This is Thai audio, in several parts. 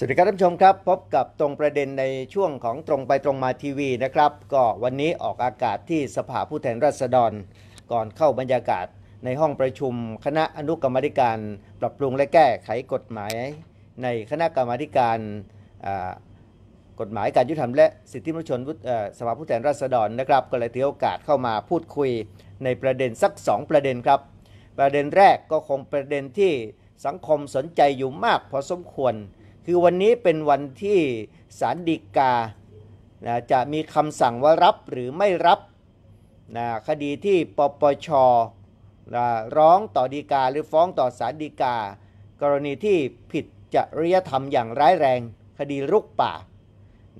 สวัสดีครับท่านผู้ชมครับพบกับตรงประเด็นในช่วงของตรงไปตรงมาทีวีนะครับ ก็วันนี้ออกอากาศที่สภาผู้แทนราษฎร ก่อนเข้าบรรยากาศในห้องประชุมคณะอนุกรรมธิการปรับปรุงและแก้ไขกฎหมาย ในคณะกรรมธิการกฎหมาย การยุติธรรมและสิทธิมนุษยชนสภาผู้แทนราษฎรนะครับ ก็เลยถือโอกาสเข้ามาพูดคุยในประเด็นสัก 2 ประเด็นครับ ประเด็นแรกก็คงประเด็นที่สังคมสนใจอยู่มากพอสมควรคือวันนี้เป็นวันที่สารดีกานะจะมีคำสั่งว่ารับหรือไม่รับนะคดีที่ปปชนะร้องต่อดีกาหรือฟ้องต่อสารดีกา กรณีที่ผิดจริยธรรมอย่างร้ายแรงคดีลุกป่า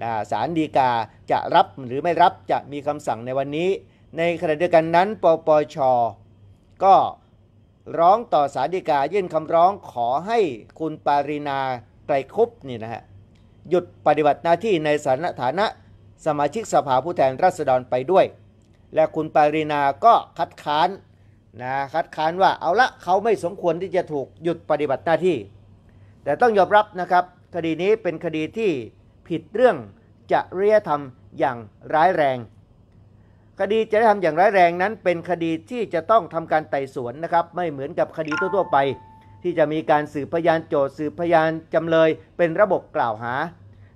นะารดีกาจะรับหรือไม่รับจะมีคำสั่งในวันนี้ ในขณะเดียวกันนั้นปปช ก็ร้องต่อสารดีกายื่นคำร้องขอให้คุณปารีนาไกลคุบนี่นะฮะหยุดปฏิบัติหน้าที่ในสานฐานะสมาชิกสภาผู้แทนราษฎรไปด้วย และคุณปารีนาก็คัดค้านนะคัดค้านว่าเอาละเขาไม่สมควรที่จะถูกหยุดปฏิบัติหน้าที่ แต่ต้องยอมรับนะครับคดีนี้เป็นคดีที่ผิดเรื่องจริยธรรมอย่างร้ายแรง คดีจริยธรรมอย่างร้ายแรงนั้นเป็นคดีที่จะต้องทำการไต่สวนนะครับไม่เหมือนกับคดีทั่วๆไปที่จะมีการสืบพยานโจทย์สืบพยานจำเลยเป็นระบบกล่าวหา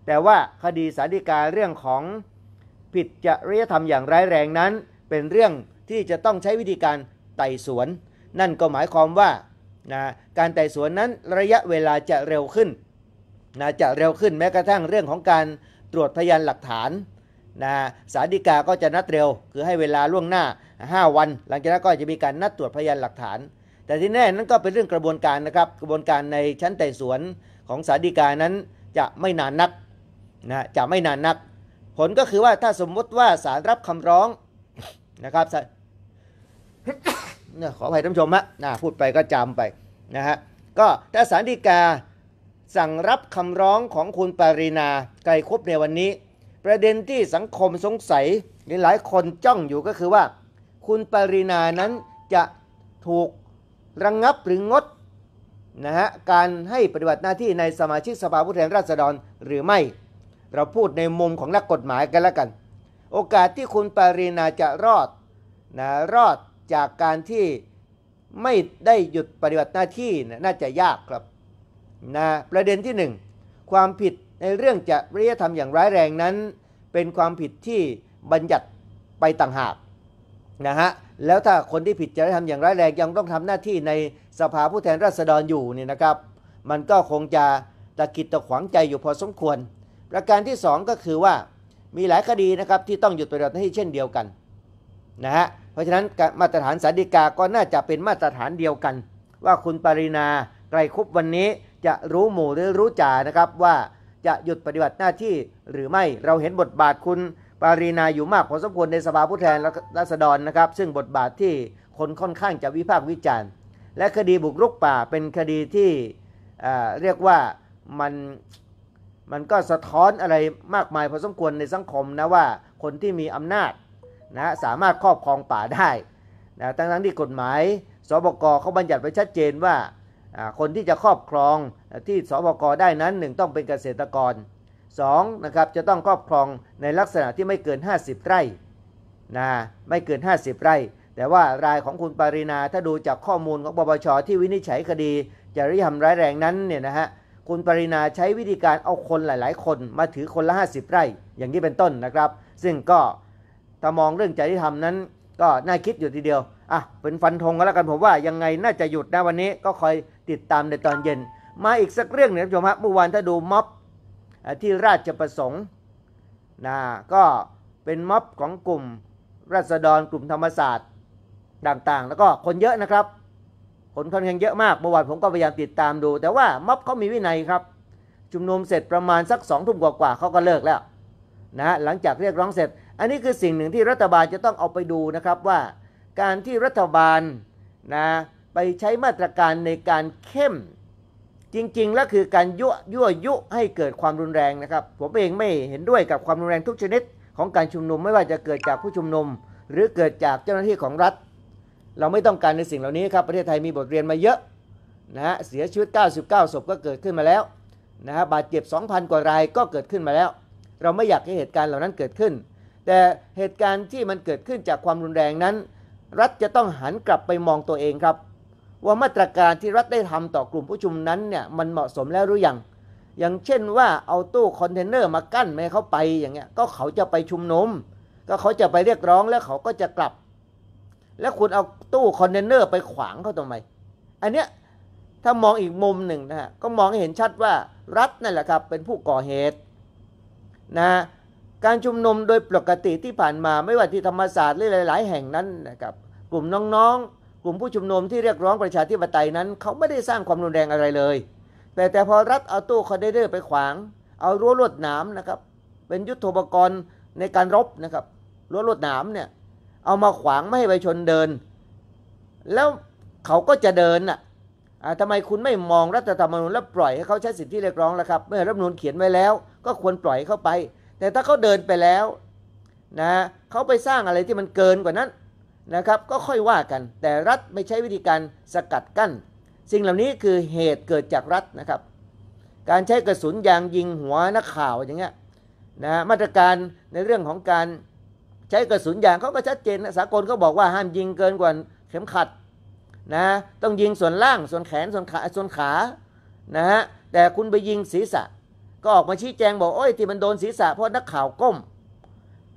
แต่ว่าคดีสาธิกา เรื่องของผิดจริยธรรมอย่างร้ายแรงนั้น เป็นเรื่องที่จะต้องใช้วิธีการไต่สวน นั่นก็หมายความว่านะการไต่สวนนั้นระยะเวลาจะเร็วขึ้นนะจะเร็วขึ้นแม้กระทั่งเรื่องของการตรวจพยานหลักฐานนะสาธิกาก็จะนัดเร็ว คือให้เวลาล่วงหน้า 5 วัน หลังจากนั้นก็จะมีการนัดตรวจพยานหลักฐานแต่ที่แน่ นั้นก็เป็นเรื่องกระบวนการนะครับ กระบวนการในชั้นไต่สวนของศาลิีกานั้นจะไม่นานนักนะ จะไม่นานนัก ผลก็คือว่าถ้าสมมติว่าศาลรับคำร้องนะครับเนี่ยขออภัยท่านผู้ชมฮะนะพูดไปก็จำไปนะฮะ ก็ถ้าศารดีกาสั่งรับคำร้องของคุณปรีนาไกลครบในวันนี้ ประเด็นที่สังคมสงสัยหนหลายคนจ้องอยู่ก็คือว่า คุณปรีนานั้นจะถูกระงงับหรืองดนะฮะการให้ปฏิบัติหน้าที่ในสมาชิกสภาผู้แทนราษฎร หรือไม่เราพูดในมุมของนักกฎหมายกันแล้วกัน โอกาสที่คุณปารีนาจะรอดนะรอดจากการที่ไม่ได้หยุดปฏิบัติหน้าที่นะน่าจะยากครับนะประเด็นที่1ความผิดในเรื่องจะริยธรรมอย่างร้ายแรงนั้น เป็นความผิดที่บัญญัติไปต่างหากนะฮะแล้วถ้าคนที่ผิดจะได้ทำอย่างร้ายแรง ยังต้องทำหน้าที่ในสภาผู้แทนราษฎรอยู่เนี่ยนะครับ มันก็คงจะตะกิดตะขวางใจอยู่พอสมควร ประการที่ 2 ก็คือว่ามีหลายคดีนะครับที่ต้องหยุดปฏิบัติหน้าที่เช่นเดียวกันนะฮะเพราะฉะนั้นมาตรฐานสาดีกาก็น่าจะเป็นมาตรฐานเดียวกัน ว่าคุณปรินาไกรคุบวันนี้จะรู้หมู่หรือรู้จ่านะครับ ว่าจะหยุดปฏิบัติหน้าที่ หรือไม่เราเห็นบทบาทคุณปารีนาอยู่มากพอสมควรในสภาผู้แทนราษฎรนะครับซึ่งบทบาทที่คนค่อนข้างจะวิพากษ์วิจารณ์ และคดีบุกรุกป่าเป็นคดีที่เรียกว่ามันมันก็สะท้อนอะไรมากมายพอสมควรในสังคมนะว่าคนที่มีอำนาจนะสามารถครอบครองป่าได้นะทั้งทั้งที่กฎหมาย สบกเขาบัญญัติไว้ชัดเจนว่าคนที่จะครอบครองที่สบกได้นั้นหนึ่งต้องเป็นเกษตรกร2นะครับจะต้องครอบครองในลักษณะที่ไม่เกิน 50 ไร่นะไม่เกิน 50 ไร่ แต่ว่ารายของคุณปารินาถ้าดูจากข้อมูลของปปชที่วินิจฉัยคดีจริยธรรมร้ายแรงนั้นเนี่ยนะฮะคุณปรินาใช้วิธีการเอาคนหลาย ๆคน มาถือคนละ 50 ไร่อย่างนี้เป็นต้นนะครับ ซึ่งก็ ถ้ามองเรื่องจริยธรรมนั้นก็น่าคิดอยู่ทีเดียวอ่ะเป็นฟันธงก็แล้วกันผมว่ายังไงน่าจะหยุดนะวันนี้ก็คอยติดตามในตอนเย็น มาอีกสักเรื่องหนึ่งท่านผู้ชมฮะเมื่อวานถ้าดูม็อบที่ราชประสงค์นะก็เป็นม็อบของกลุ่มราษฎรกลุ่มธรรมศาสตร์ต่างๆ แล้วก็คนเยอะนะครับคนค่อนข้างเยอะมากเมื่อวานผมก็พยายามติดตามดู แต่ว่าม็อบเขามีวินัยครับชุมนุมเสร็จประมาณสักสองทุ่มกว่าๆเขาก็เลิกแล้วนะหลังจากเรียกร้องเสร็จ อันนี้คือสิ่งหนึ่งที่รัฐบาลจะต้องเอาไปดูนะครับว่า การที่รัฐบาลนะไปใช้มาตรการในการเข้มจริงๆ แล้วคือการยั่วยั่วยุให้เกิดความรุนแรงนะครับ ผมเองไม่เห็นด้วยกับความรุนแรงทุกชนิด ของการชุมนุมไม่ว่าจะเกิดจากผู้ชุมนุมหรือเกิดจากเจ้าหน้าที่ของรัฐ เราไม่ต้องการในสิ่งเหล่านี้ครับ ประเทศไทยมีบทเรียนมาเยอะนะฮะเสียชีวิต 99 ศพก็เกิดขึ้นมาแล้วนะฮะบาดเจ็บ 2,000 กว่ารายก็เกิดขึ้นมาแล้ว เราไม่อยากให้เหตุการณ์เหล่านั้นเกิดขึ้น แต่เหตุการณ์ที่มันเกิดขึ้นจากความรุนแรงนั้น รัฐจะต้องหันกลับไปมองตัวเองครับว่ามาตรการที่รัฐได้ทำต่อกลุ่มผู้ชุมนั้นเนี่ยมันเหมาะสมแล้วหรือยังอย่างเช่นว่าเอาตู้คอนเทนเนอร์มากั้นไม่เขาไปอย่างเงี้ยก็เขาจะไปชุมนุมก็เขาจะไปเรียกร้องแล้วเขาก็จะกลับ แล้วคุณเอาตู้คอนเทนเนอร์ไปขวางเขาทำไมอันเนี้ยถ้ามองอีกมุมหนึ่งนะฮะก็มองเห็นชัดว่ารัฐนั่นแหละครับเป็นผู้ก่อเหตุนะการชุมนุมโดยปกติที่ผ่านมาไม่ว่าที่ธรรมศาสตร์หรือหลายๆแห่งนั้นนะครับกลุ่มน้องๆกลุ่ม ผู้ชุมนุมที่เรียกร้องประชาธิปไตยนั้น เขาไม่ได้สร้างความรุนแรงอะไรเลย แต่แต่พอรัฐเอาตู้คอนเทนเนอร์ไปขวาง เอารั้วลวดหนามนะครับ เป็นยุทธปกรณ์ในการรบนะครับ รั้วลวดหนามเนี่ยเอามาขวางไม่ให้ประชาชนเดิน แล้วเขาก็จะเดินน่ะทำไมคุณไม่มองรัฐธรรมนูญแล้วปล่อยให้เขาใช้สิทธิเรียกร้องล่ะครับ เมื่อรัฐธรรมนูญเขียนไว้แล้ว ก็ควรปล่อยเข้าไป แต่ถ้าเขาเดินไปแล้วนะ เขาไปสร้างอะไรที่มันเกินกว่านั้นนะครับก็ค่อยว่ากันแต่รัฐไม่ใช้วิธีการสกัดกั้นสิ่งเหล่านี้คือเหตุเกิดจากรัฐนะครับการใช้กระสุนยางยิงหัวนักข่าวอย่างเงี้ยนะมาตรการในเรื่องของการใช้กระสุนยางเขาก็ชัดเจนสากลเขาบอกว่าห้ามยิงเกินกว่าเข็มขัดนะต้องยิงส่วนล่างส่วนแขนส่วนขาส่วนขานะฮะแต่คุณไปยิงศีรษะ ก็ออกมาชี้แจงบอกโอ้ยที่มันโดนศีรษะเพราะนักข่าวก้ม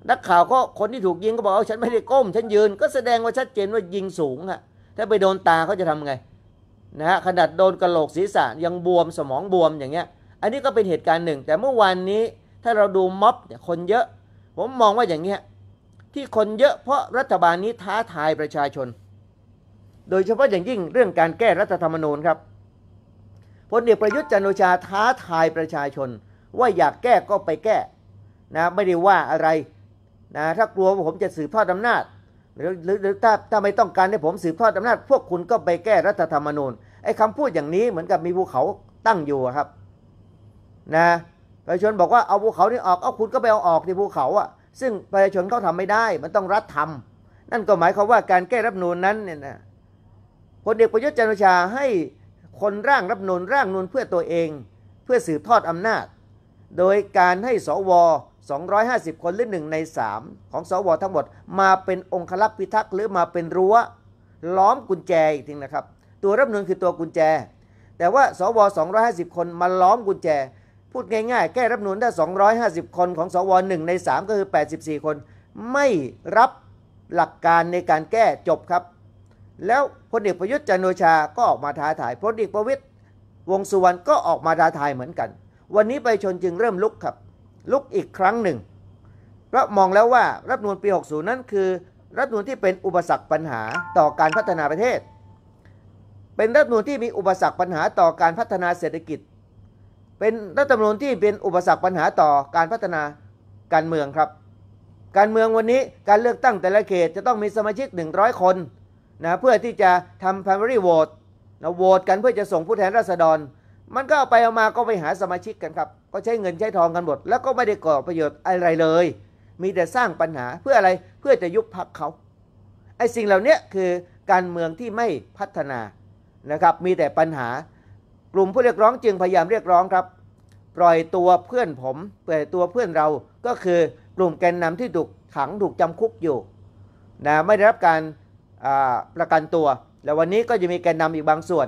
นักข่าวก็คนที่ถูกยิงก็บอกว่า ฉันไม่ได้ก้ม ฉันยืนก็แสดงว่าชัดเจนว่ายิงสูงอะถ้าไปโดนตาเขาจะทำไงนะฮะขนาดโดนกระโหลกศีรษะยังบวมสมองบวมอย่างเงี้ย อันนี้ก็เป็นเหตุการณ์หนึ่ง แต่เมื่อวานนี้ถ้าเราดูม็อบเนี่ยคนเยอะ ผมมองว่าอย่างเงี้ยที่คนเยอะเพราะรัฐบาลนี้ท้าทายประชาชน โดยเฉพาะอย่างยิ่งเรื่องการแก้รัฐธรรมนูญครับพลเอกประยุทธ์จันโอชาท้าทายประชาชนว่าอยากแก้ก็ไปแก้นะไม่ได้ว่าอะไรนะถ้ากลัวว่าผมจะสืบทอดอำนาจ หรือหรือถ้าถ้าไม่ต้องการให้ผมสืบทอดอำนาจ พวกคุณก็ไปแก้รัฐธรรมนูญไอ้คำพูดอย่างนี้เหมือนกับมีภูเขาตั้งอยู่ครับนะประชาชนบอกว่าเอาภูเขานี่ออกเอาคุณก็ไปเอาออกในภูเขาอะซึ่งประชาชนเขาทำไม่ได้มันต้องรัฐทำนั่นก็หมายความว่าการแก้รัฐนูนนั้นเนี่ยนะพลเอกประยุทธ์จันทร์โอชาให้คนร่างรับนูนร่างนูนเพื่อตัวเองเพื่อสืบทอดอำนาจ โดยการให้สว250 คนหรือหนึ่งใน 3 ของสวทั้งหมด มาเป็นองคลักษ์พิทักษ์ หรือมาเป็นรั้วล้อมกุญแจอีกทีนะครับ ตัวรับนูลคือตัวกุญแจ แต่ว่าสว250 คนมาล้อมกุญแจ พูดง่าย ๆ แก้รับนูลได้ 250 คนของสวหนึ่งใน3 ก็คือ 84 คน ไม่รับหลักการในการแก้จบครับ แล้วพลเอกประยุทธ์จันโอชาก็ออกมาท้าทายพลเอกประวิตยวงสุวรรณก็ออกมาท้าทายเหมือนกัน วันนี้ไปชนจึงเริ่มลุกครับลุกอีกครั้งหนึ่งเพราะมองแล้วว่ารัฐนูลปี 60 นั้น คือรัฐนูลที่เป็นอุปสรรคปัญหาต่อการพัฒนาประเทศ เป็นรัฐนูลที่มีอุปสรรคปัญหาต่อการพัฒนาเศรษฐกิจ เป็นรัฐธรรมนูญที่เป็นอุปสรรคปัญหาต่อการพัฒนาการเมืองครับ การเมืองวันนี้การเลือกตั้งแต่ละเขตจะต้องมีสมาชิก 100 คนนะเพื่อที่จะทำ primary vote นะโหวตกันเพื่อจะส่งผู้แทนราษฎรมันก็เอาไปเอามาก็ไปหาสมาชิกกันครับ ก็ใช้เงินใช้ทองกันหมดแล้วก็ไม่ได้ก่อประโยชน์อะไรเลย มีแต่สร้างปัญหาเพื่ออะไรเพื่อจะยุบพักเขาไอ้สิ่งเหล่านี้คือการเมืองที่ไม่พัฒนานะครับ มีแต่ปัญหากลุ่มผู้เรียกร้องจึงพยายามเรียกร้องครับ ปล่อยตัวเพื่อนผมปล่อยตัวเพื่อนเราก็คือกลุ่มแกนนำที่ถูกขังถูกจำคุกอยู่นะไม่ได้รับการประกันตัวแล้ววันนี้ก็จะมีแกนนำอีกบางส่วน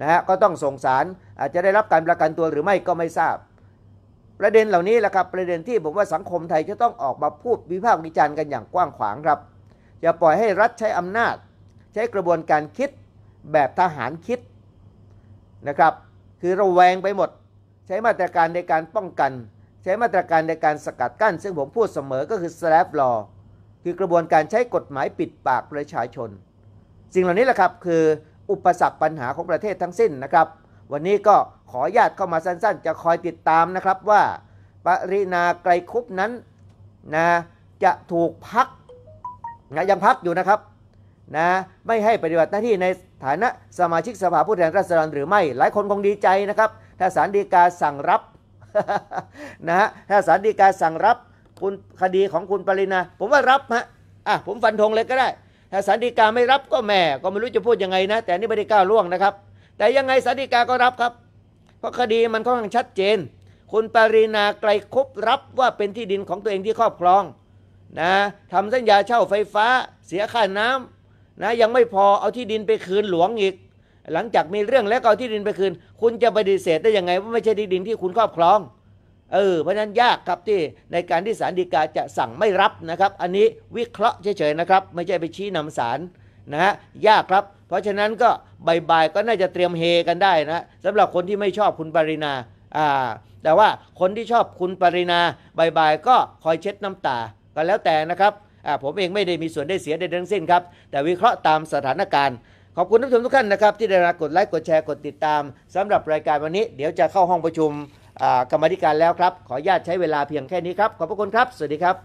นะฮะก็ต้องส่งสารอาจจะได้รับการประกันตัวหรือไม่ก็ไม่ทราบ ประเด็นเหล่านี้แหละครับประเด็นที่ผมว่าสังคมไทยจะต้องออกมาพูดวิพากษ์วิจารณ์กันอย่างกว้างขวางครับ อย่าปล่อยให้รัฐใช้อำนาจ ใช้กระบวนการคิดแบบทหารคิดนะครับ คือระแวงไปหมด ใช้มาตรการในการป้องกัน ใช้มาตรการในการสกัดกั้นซึ่งผมพูดเสมอก็คือ slap law คือกระบวนการใช้กฎหมายปิดปากประชาชน สิ่งเหล่านี้แหละครับคืออุปสรรคปัญหาของประเทศทั้งสิ้นนะครับ วันนี้ก็ขอญาตเข้ามาสั้น ๆ จะคอยติดตามนะครับว่า ปรินาไกรคุปนั้นนะจะถูกพักนะยังพักอยู่นะครับนะไม่ให้ปฏิบัติหน้าที่ในฐานะสมาชิกสภาผู้แทนราษฎรหรือไม่หลายคนคงดีใจนะครับ ถ้าสารดีกาสั่งรับนะฮะถ้าสารดีกาสั่งรับคุณคดีของคุณปรินาผมว่ารับฮะอ่ะผมฟันธงเลยก็ได้ถ้าสันติกาไม่รับก็แม่ก็ไม่รู้จะพูดยังไงนะ แต่นี่ไม่ได้ก้าวล่วงนะครับ แต่ยังไงสันติกาก็รับครับ เพราะคดีมันค่อนข้างชัดเจน คุณปรินาไกลคบรับว่าเป็นที่ดินของตัวเองที่ครอบครองนะทำสัญญาเช่าไฟฟ้าเสียค่าน้ำนะยังไม่พอเอาที่ดินไปคืนหลวงอีก หลังจากมีเรื่องแล้วเอาที่ดินไปคืน คุณจะปฏิเสธได้ยังไงว่าไม่ใช่ที่ดินที่คุณครอบครองเออเพราะนั้นยากครับที่ในการที่ศาลฎีกาจะสั่งไม่รับนะครับ อันนี้วิเคราะห์เฉยๆนะครับ ไม่ใช่ไปชี้นำศาลนะฮะยากครับ เพราะฉะนั้นก็บใายๆก็น่าจะเตรียมเฮกันได้นะสำหรับคนที่ไม่ชอบคุณปรินาอ่าแต่ว่าคนที่ชอบคุณปรินาบใายๆก็คอยเช็ดน้ำตาก็แล้วแต่นะครับอ่าผมเองไม่ได้มีส่วนได้เสียใดทั้งสิ้นครับ แต่วิเคราะห์ตามสถานการณ์ ขอบคุณท่านผู้ชมทุกท่านนะครับที่ได้รักกดไลค์กดแชร์กดติดตาม สำหรับรายการวันนี้ เดี๋ยวจะเข้าห้องประชุมกรรมธิการแล้วครับ ขออนุญาตใช้เวลาเพียงแค่นี้ครับ ขอบพระคุณครับ สวัสดีครับ